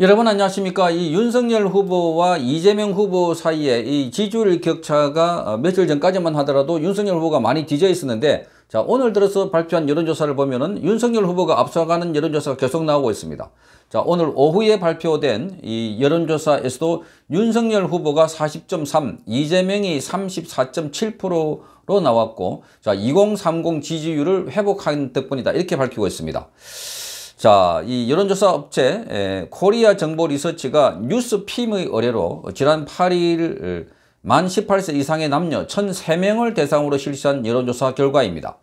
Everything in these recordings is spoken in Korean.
여러분 안녕하십니까 이 윤석열 후보와 이재명 후보 사이에 이 지지율 격차가 어, 며칠 전까지만 하더라도 윤석열 후보가 많이 뒤져 있었는데 자 오늘 들어서 발표한 여론조사를 보면은 윤석열 후보가 앞서가는 여론조사가 계속 나오고 있습니다 자 오늘 오후에 발표된 이 여론조사에서도 윤석열 후보가 40.3 이재명이 34.7%로 나왔고 자2030 지지율을 회복한 덕분이다 이렇게 밝히고 있습니다 자, 이 여론조사 업체 에, 코리아 정보 리서치가 뉴스핌의 의뢰로 지난 8일 만 18세 이상의 남녀 1,003명을 대상으로 실시한 여론조사 결과입니다.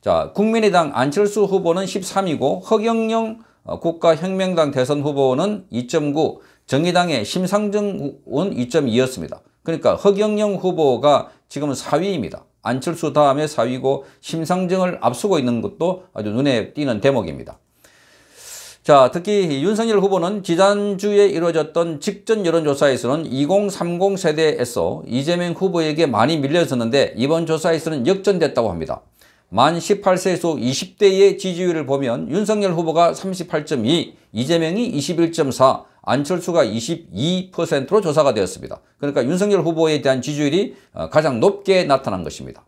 자, 국민의당 안철수 후보는 13이고 허경영 어, 국가혁명당 대선 후보는 2.9, 정의당의 심상정 의원 2.2였습니다. 그러니까 허경영 후보가 지금은 4위입니다. 안철수 다음에 4위고 심상정을 앞서고 있는 것도 아주 눈에 띄는 대목입니다. 자, 특히 윤석열 후보는 지난주에 이루어졌던 직전 여론조사에서는 2030 세대에서 이재명 후보에게 많이 밀려있었는데 이번 조사에서는 역전됐다고 합니다. 만 18세 에서 20대의 지지율을 보면 윤석열 후보가 38.2, 이재명이 21.4, 안철수가 22%로 조사가 되었습니다. 그러니까 윤석열 후보에 대한 지지율이 어, 가장 높게 나타난 것입니다.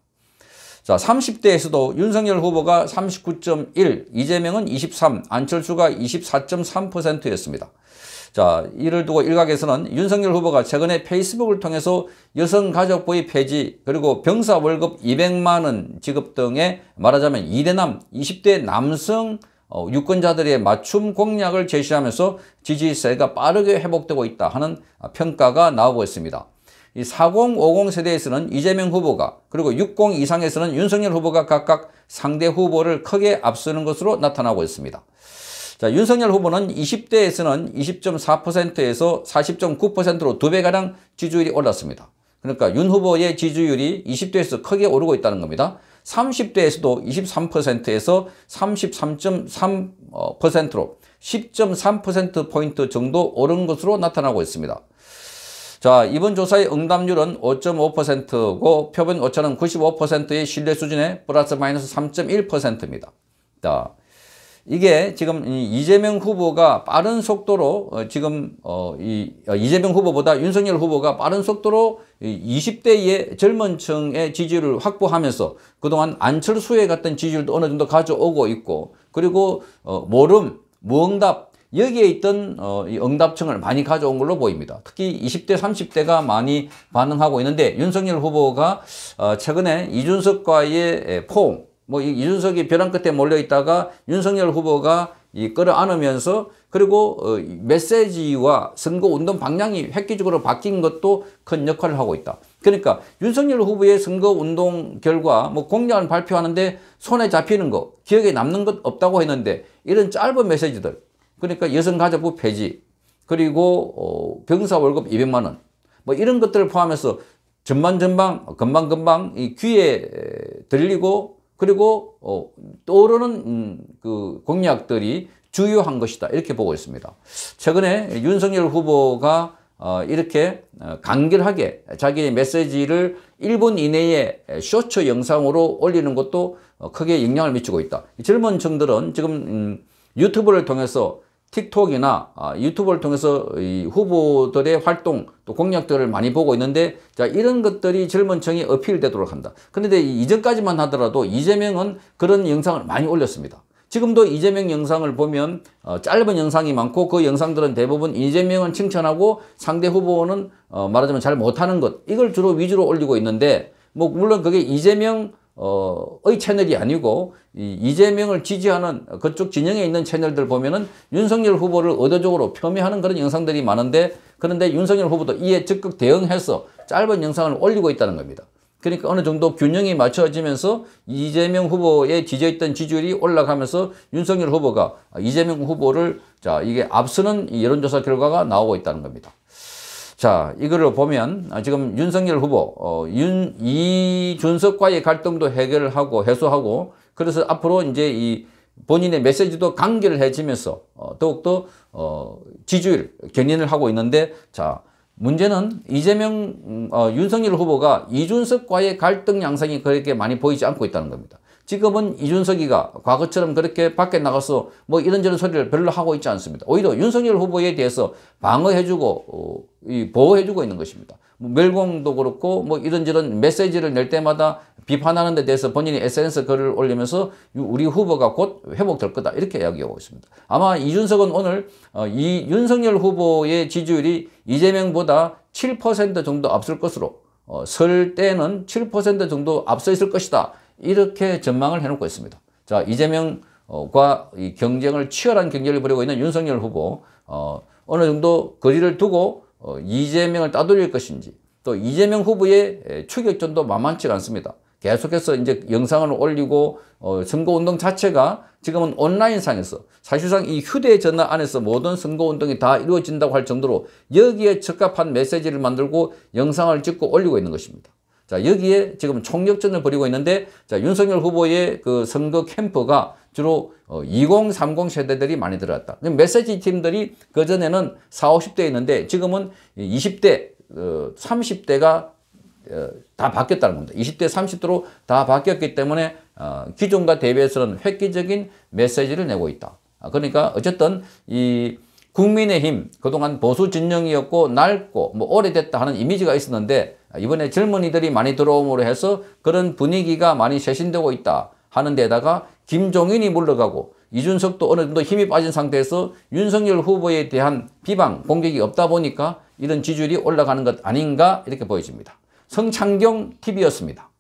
자 30대에서도 윤석열 후보가 39.1, 이재명은 23, 안철수가 24.3%였습니다. 자 이를 두고 일각에서는 윤석열 후보가 최근에 페이스북을 통해서 여성가족부의 폐지 그리고 병사 월급 200만원 지급 등의 말하자면 이대남 20대 남성 어, 유권자들의 맞춤 공약을 제시하면서 지지세가 빠르게 회복되고 있다 하는 평가가 나오고 있습니다. 이4050 세대에서는 이재명 후보가 그리고 60 이상에서는 윤석열 후보가 각각 상대 후보를 크게 앞서는 것으로 나타나고 있습니다. 자, 윤석열 후보는 20대에서는 20.4%에서 40.9%로 두 배가량 지지율이 올랐습니다. 그러니까 윤 후보의 지지율이 20대에서 크게 오르고 있다는 겁니다. 30대에서도 23%에서 33.3%로 10.3%포인트 정도 오른 것으로 나타나고 있습니다. 자, 이번 조사의 응답률은 5.5%고 표본 오차는 95%의 신뢰 수준에 플러스 마이너스 3.1%입니다. 자, 이게 지금 이재명 후보가 빠른 속도로 어, 지금 어, 이 어, 이재명 후보보다 윤석열 후보가 빠른 속도로 20대의 젊은 층의 지지를 확보하면서 그동안 안철수의 같은 지지율도 어느 정도 가져오고 있고 그리고 모름, 무응답 여기에 있던 어, 이 응답층을 많이 가져온 걸로 보입니다. 특히 20대, 30대가 많이 반응하고 있는데 윤석열 후보가 어, 최근에 이준석과의 포옹, 뭐 이준석이 벼랑 끝에 몰려 있다가 윤석열 후보가 이 끌어안으면서 그리고 어, 메시지와 선거운동 방향이 획기적으로 바뀐 것도 큰 역할을 하고 있다. 그러니까 윤석열 후보의 선거운동 결과 뭐 공약을 발표하는데 손에 잡히는 거, 기억에 남는 것 없다고 했는데 이런 짧은 메시지들 그러니까 여성가족부 폐지, 그리고 어, 병사 월급 200만 원, 뭐 이런 것들을 포함해서 전반전방, 금방금방 귀에 들리고 그리고 어, 떠오르는 음, 그 공약들이 주요한 것이다 이렇게 보고 있습니다. 최근에 윤석열 후보가 어, 이렇게 간결하게 자기의 메시지를 1분 이내에 쇼츠 영상으로 올리는 것도 크게 영향을 미치고 있다. 젊은 층들은 지금 음, 유튜브를 통해서 틱톡이나 아, 유튜브를 통해서 후보들의 활동 또 공약들을 많이 보고 있는데 자 이런 것들이 젊은 층이 어필되도록 한다. 그런데 이전까지만 하더라도 이재명은 그런 영상을 많이 올렸습니다. 지금도 이재명 영상을 보면 어, 짧은 영상이 많고 그 영상들은 대부분 이재명은 칭찬하고 상대 후보는 어, 말하자면 잘 못하는 것 이걸 주로 위주로 올리고 있는데 뭐 물론 그게 이재명 어의 채널이 아니고 이재명을 이 지지하는 그쪽 진영에 있는 채널들 보면은 윤석열 후보를 의도적으로 폄훼하는 그런 영상들이 많은데 그런데 윤석열 후보도 이에 적극 대응해서 짧은 영상을 올리고 있다는 겁니다. 그러니까 어느 정도 균형이 맞춰지면서 이재명 후보에 뒤져있던 지지율이 올라가면서 윤석열 후보가 이재명 후보를 자 이게 앞서는 여론조사 결과가 나오고 있다는 겁니다. 자, 이거를 보면 아, 지금 윤석열 후보, 어, 윤, 이준석과의 갈등도 해결하고 해소하고 그래서 앞으로 이제 이 본인의 메시지도 간결 해지면서 어, 더욱더 어, 지주일 견인을 하고 있는데 자 문제는 이재명 음, 어, 윤석열 후보가 이준석과의 갈등 양상이 그렇게 많이 보이지 않고 있다는 겁니다. 지금은 이준석이가 과거처럼 그렇게 밖에 나가서 뭐 이런저런 소리를 별로 하고 있지 않습니다. 오히려 윤석열 후보에 대해서 방어해주고 어, 보호해주고 있는 것입니다. 뭐 멸공도 그렇고 뭐 이런저런 메시지를 낼 때마다 비판하는 데 대해서 본인이 SNS 글을 올리면서 우리 후보가 곧 회복될 거다 이렇게 이야기하고 있습니다. 아마 이준석은 오늘 어, 이 윤석열 후보의 지지율이 이재명보다 7% 정도 앞설 것으로 어, 설 때는 7% 정도 앞서 있을 것이다. 이렇게 전망을 해놓고 있습니다. 자, 이재명과 이 경쟁을 치열한 경쟁을 벌이고 있는 윤석열 후보 어, 어느 정도 거리를 두고 어, 이재명을 따돌릴 것인지 또 이재명 후보의 추격전도 만만치 않습니다. 계속해서 이제 영상을 올리고 어, 선거운동 자체가 지금은 온라인상에서 사실상 이 휴대전화 안에서 모든 선거운동이 다 이루어진다고 할 정도로 여기에 적합한 메시지를 만들고 영상을 찍고 올리고 있는 것입니다. 자, 여기에 지금 총력전을 벌이고 있는데, 자, 윤석열 후보의 그 선거 캠프가 주로 2030 어, 세대들이 많이 들어왔다. 그 메시지 팀들이 그전에는 40, 50대에 있는데, 지금은 20대, 30대가 어, 어, 다 바뀌었다는 겁니다. 20대, 30대로 다 바뀌었기 때문에 기존과 대비해서는 획기적인 메시지를 내고 있다. 아, 그러니까 어쨌든 이 국민의힘 그동안 보수 진영이었고 낡고 뭐 오래됐다 하는 이미지가 있었는데 이번에 젊은이들이 많이 들어옴으로 해서 그런 분위기가 많이 쇄신되고 있다 하는 데다가 김종인이 물러가고 이준석도 어느 정도 힘이 빠진 상태에서 윤석열 후보에 대한 비방, 공격이 없다 보니까 이런 지지율이 올라가는 것 아닌가 이렇게 보여집니다. 성창경 TV였습니다.